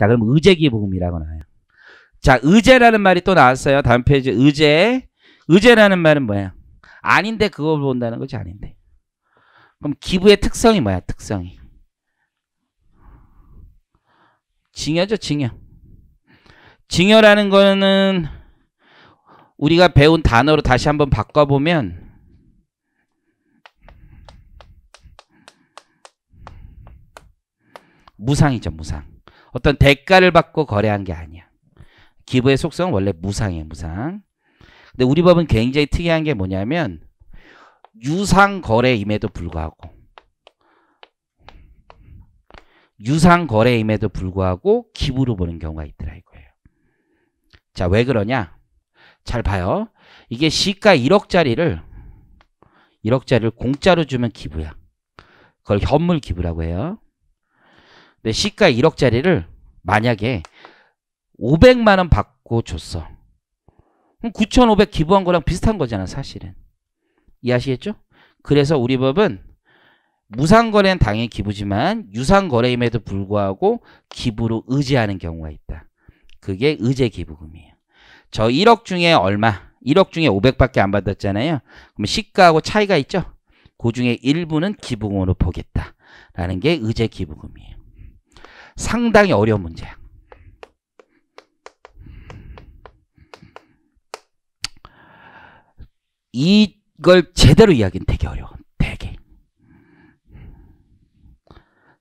자, 그럼 의제기복음이라고 나와요. 자, 의제라는 말이 또 나왔어요. 다음 페이지 의제. 의제라는 말은 뭐야? 아닌데 그걸 본다는 거지 아닌데. 그럼 기부의 특성이 뭐야? 특성이. 징여죠, 징여. 징여라는 거는 우리가 배운 단어로 다시 한번 바꿔보면 무상이죠, 무상. 어떤 대가를 받고 거래한 게 아니야. 기부의 속성은 원래 무상이에요. 무상. 근데 우리 법은 굉장히 특이한 게 뭐냐면 유상 거래임에도 불구하고 유상 거래임에도 불구하고 기부로 보는 경우가 있더라 이거예요. 자, 왜 그러냐? 잘 봐요. 이게 시가 1억짜리를 1억짜리를 공짜로 주면 기부야. 그걸 현물 기부라고 해요. 내 시가 1억짜리를 만약에 500만 원 받고 줬어. 그럼 9,500 기부한 거랑 비슷한 거잖아, 사실은. 이해하시겠죠? 그래서 우리 법은 무상거래는 당연히 기부지만 유상거래임에도 불구하고 기부로 의지하는 경우가 있다. 그게 의제기부금이에요. 저 1억 중에 얼마? 1억 중에 500밖에 안 받았잖아요. 그럼 시가하고 차이가 있죠? 그 중에 일부는 기부금으로 보겠다라는 게 의제기부금이에요. 상당히 어려운 문제야. 이걸 제대로 이야기는 되게 어려워. 되게.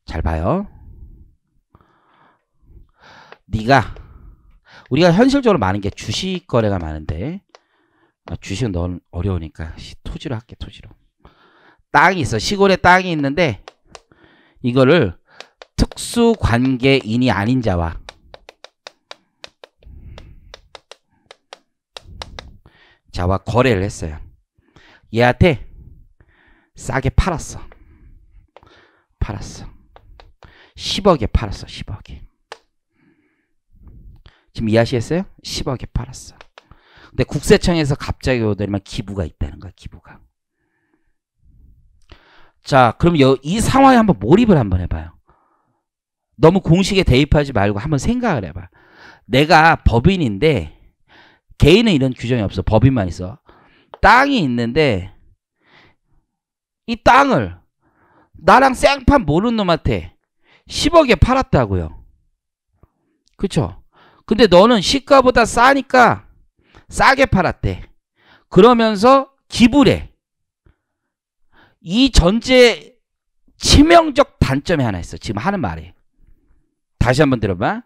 잘 봐요. 네가 우리가 현실적으로 많은 게 주식 거래가 많은데 아, 주식은 넌 어려우니까 토지로 할게 토지로 땅이 있어 시골에 땅이 있는데 이거를 특수관계인이 아닌 자와 자와 거래를 했어요. 얘한테 싸게 팔았어. 팔았어. 10억에 팔았어. 10억에. 지금 이해하시겠어요? 10억에 팔았어. 근데 국세청에서 갑자기 오더니만 기부가 있다는 거야. 기부가. 자, 그럼 이 상황에 한번 몰입을 한번 해봐요. 너무 공식에 대입하지 말고 한번 생각을 해봐. 내가 법인인데 개인은 이런 규정이 없어. 법인만 있어. 땅이 있는데 이 땅을 나랑 쌩판 모르는 놈한테 10억에 팔았다고요. 그쵸? 근데 너는 시가보다 싸니까 싸게 팔았대. 그러면서 기부래. 이 전제 치명적 단점이 하나 있어. 지금 하는 말에. 다시 한번 들어봐.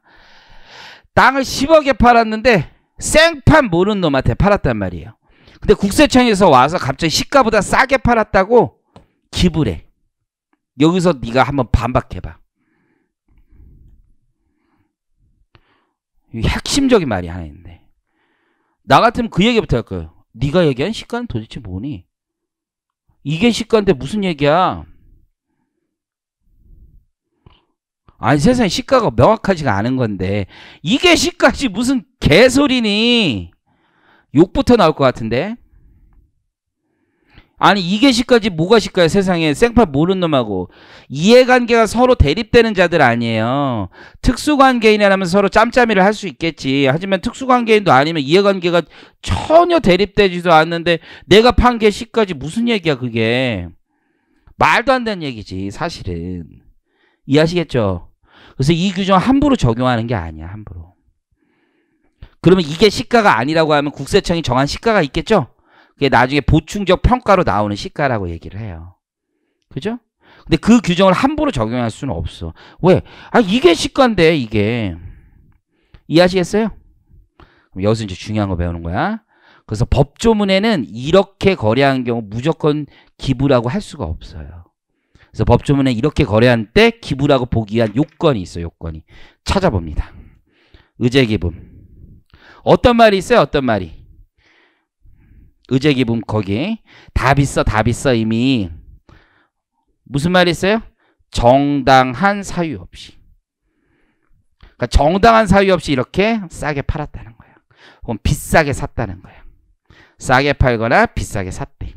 땅을 10억에 팔았는데 생판 모르는 놈한테 팔았단 말이에요. 근데 국세청에서 와서 갑자기 시가보다 싸게 팔았다고 기부해. 여기서 네가 한번 반박해봐. 핵심적인 말이 하나 있는데. 나 같으면 그 얘기부터 할 거예요. 네가 얘기한 시가는 도대체 뭐니? 이게 시가인데 무슨 얘기야? 아니 세상에 시가가 명확하지가 않은 건데 이게 시가지 무슨 개소리니 욕부터 나올 것 같은데 아니 이게 시까지 뭐가 시가야 세상에 생판 모르는 놈하고 이해관계가 서로 대립되는 자들 아니에요 특수관계인이라면 서로 짬짜미를할 수 있겠지 하지만 특수관계인도 아니면 이해관계가 전혀 대립되지도 않는데 내가 판 게 시까지 무슨 얘기야 그게 말도 안 되는 얘기지 사실은 이해하시겠죠 그래서 이 규정 함부로 적용하는 게 아니야. 함부로. 그러면 이게 시가가 아니라고 하면 국세청이 정한 시가가 있겠죠? 그게 나중에 보충적 평가로 나오는 시가라고 얘기를 해요. 그죠? 근데 그 규정을 함부로 적용할 수는 없어. 왜? 아 이게 시가인데 이게. 이해하시겠어요? 그럼 여기서 이제 중요한 거 배우는 거야. 그래서 법조문에는 이렇게 거래한 경우 무조건 기부라고 할 수가 없어요. 그래서 법조문에 이렇게 거래한 때 기부라고 보기한 위 요건이 있어요. 요건이. 찾아봅니다. 의제기분. 어떤 말이 있어요? 어떤 말이? 의제기분 거기. 다 있어. 다 있어. 이미. 무슨 말이 있어요? 정당한 사유 없이. 그러니까 정당한 사유 없이 이렇게 싸게 팔았다는 거야. 혹은 비싸게 샀다는 거야. 싸게 팔거나 비싸게 샀대.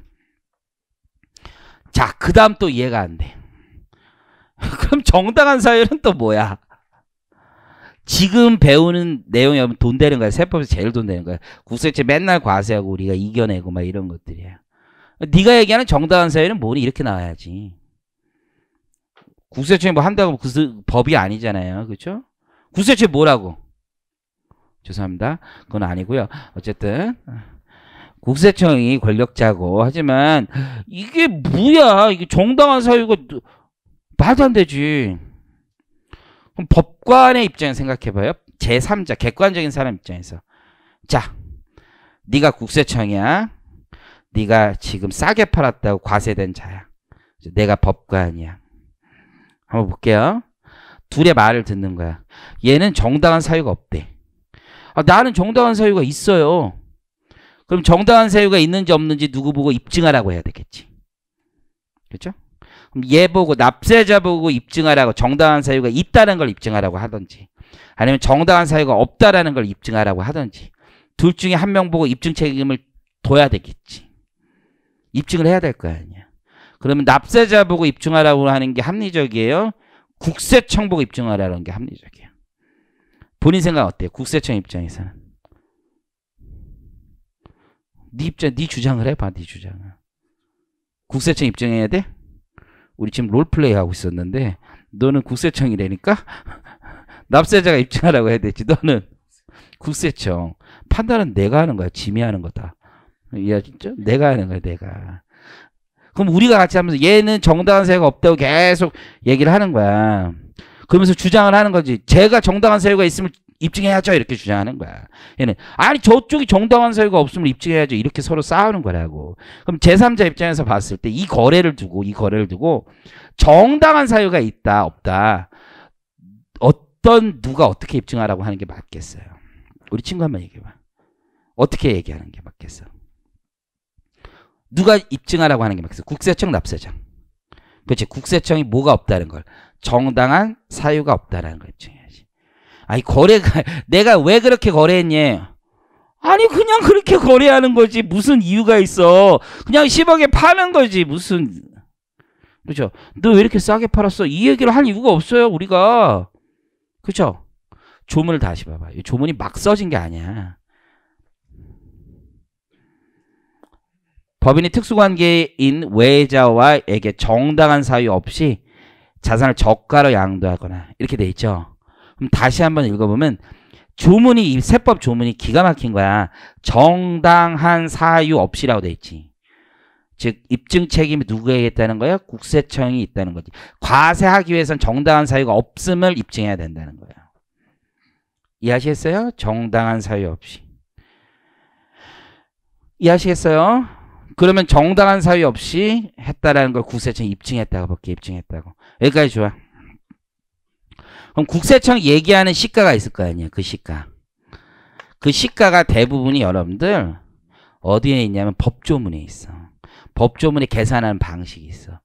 자, 그 다음 또 이해가 안 돼. 그럼 정당한 사유는 또 뭐야? 지금 배우는 내용이 하돈 되는 거야. 세법에서 제일 돈 되는 거야. 국세청 맨날 과세하고 우리가 이겨내고 막 이런 것들이야. 네가 얘기하는 정당한 사유는 뭐니? 이렇게 나와야지. 국세청이 뭐 한다고 그 법이 아니잖아요. 그렇죠? 국세청이 뭐라고? 죄송합니다. 그건 아니고요. 어쨌든 국세청이 권력자고 하지만 이게 뭐야 이게 정당한 사유가 말도 안 되지 그럼 법관의 입장에 생각해봐요 제3자 객관적인 사람 입장에서 자 네가 국세청이야 네가 지금 싸게 팔았다고 과세된 자야 내가 법관이야 한번 볼게요 둘의 말을 듣는 거야 얘는 정당한 사유가 없대 아, 나는 정당한 사유가 있어요 그럼 정당한 사유가 있는지 없는지 누구 보고 입증하라고 해야 되겠지. 그렇죠? 그럼 얘 보고 납세자 보고 입증하라고 정당한 사유가 있다는 걸 입증하라고 하든지 아니면 정당한 사유가 없다라는 걸 입증하라고 하든지 둘 중에 한 명 보고 입증 책임을 둬야 되겠지. 입증을 해야 될 거 아니야. 그러면 납세자 보고 입증하라고 하는 게 합리적이에요? 국세청 보고 입증하라는 게 합리적이에요. 본인 생각 어때요? 국세청 입장에서는. 네 입장, 네 주장을 해봐, 네 주장을. 국세청 입증해야 돼? 우리 지금 롤플레이 하고 있었는데 너는 국세청이래니까 납세자가 입증하라고 해야 되지. 너는 국세청. 판단은 내가 하는 거야. 짐이 하는 거다. 이해하셨죠? 내가 하는 거야, 내가. 그럼 우리가 같이 하면서 얘는 정당한 세가 없다고 계속 얘기를 하는 거야. 그러면서 주장을 하는 거지. 제가 정당한 세가 있으면 입증해야죠 이렇게 주장하는 거야. 얘는 아니 저쪽이 정당한 사유가 없으면 입증해야죠 이렇게 서로 싸우는 거라고. 그럼 제3자 입장에서 봤을 때 이 거래를 두고 이 거래를 두고 정당한 사유가 있다 없다 어떤 누가 어떻게 입증하라고 하는 게 맞겠어요. 우리 친구 한번 얘기해봐. 어떻게 얘기하는 게 맞겠어? 누가 입증하라고 하는 게 맞겠어? 국세청 납세장. 그렇지 국세청이 뭐가 없다는 걸 정당한 사유가 없다라는 걸 입증해야지. 아니 거래가 내가 왜 그렇게 거래했냐? 아니 그냥 그렇게 거래하는 거지 무슨 이유가 있어? 그냥 10억에 파는 거지 무슨 그렇죠? 너 왜 이렇게 싸게 팔았어? 이 얘기를 할 이유가 없어요 우리가 그렇죠? 조문을 다시 봐봐. 이 조문이 막 써진 게 아니야. 법인이 특수관계인 외자와에게 정당한 사유 없이 자산을 저가로 양도하거나 이렇게 돼 있죠. 그럼 다시 한번 읽어보면 조문이 이 세법 조문이 기가 막힌 거야. 정당한 사유 없이라고 돼 있지. 즉 입증 책임이 누구에게 있다는 거야? 국세청이 있다는 거지. 과세하기 위해선 정당한 사유가 없음을 입증해야 된다는 거야. 이해하시겠어요? 정당한 사유 없이. 이해하시겠어요? 그러면 정당한 사유 없이 했다라는 걸 국세청이 입증했다고 볼게 입증했다고. 여기까지 좋아. 그럼 국세청 얘기하는 시가가 있을 거 아니에요. 그 시가. 그 시가가 대부분이 여러분들 어디에 있냐면 법조문에 있어. 법조문에 계산하는 방식이 있어.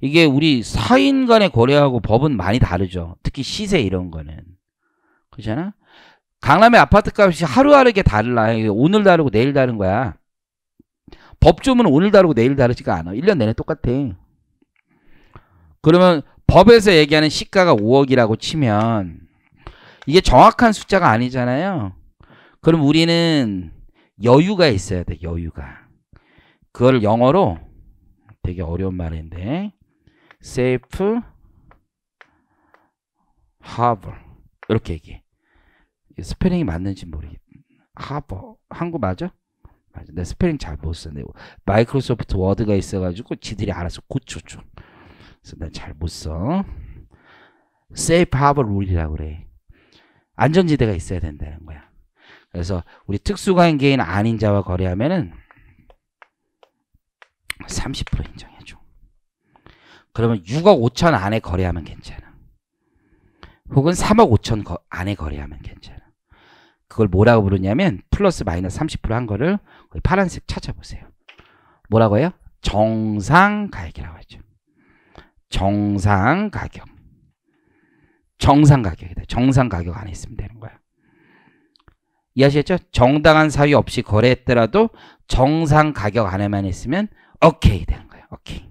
이게 우리 사인 간의 거래하고 법은 많이 다르죠. 특히 시세 이런 거는. 그렇잖아? 강남의 아파트 값이 하루하루게 달라. 오늘 다르고 내일 다른 거야. 법조문은 오늘 다르고 내일 다르지가 않아. 1년 내내 똑같아. 그러면 법에서 얘기하는 시가가 5억이라고 치면 이게 정확한 숫자가 아니잖아요. 그럼 우리는 여유가 있어야 돼. 여유가. 그걸 영어로 되게 어려운 말인데 safe harbor 이렇게 얘기해. 스페링이 맞는지 모르겠. 하버 한국 맞아? 맞아. 내스페링잘 못 써. 내 마이크로소프트 워드가 있어가지고 지들이 알아서 고쳐줘. 쓰면 잘못 써. 세이프 하버 룰이라고 그래. 안전지대가 있어야 된다는 거야. 그래서 우리 특수관계인 아닌 자와 거래하면은 30% 인정해줘. 그러면 6억 5천 안에 거래하면 괜찮아. 혹은 3억 5천 거, 안에 거래하면 괜찮아. 그걸 뭐라고 부르냐면 플러스 마이너스 30%한 거를 파란색 찾아보세요. 뭐라고 해요? 정상 가액이라고 하죠. 정상 가격. 정상 가격이다. 정상 가격 안에 있으면 되는 거야. 이해하셨죠 정당한 사유 없이 거래했더라도 정상 가격 안에만 있으면 오케이 되는 거예요. 오케이.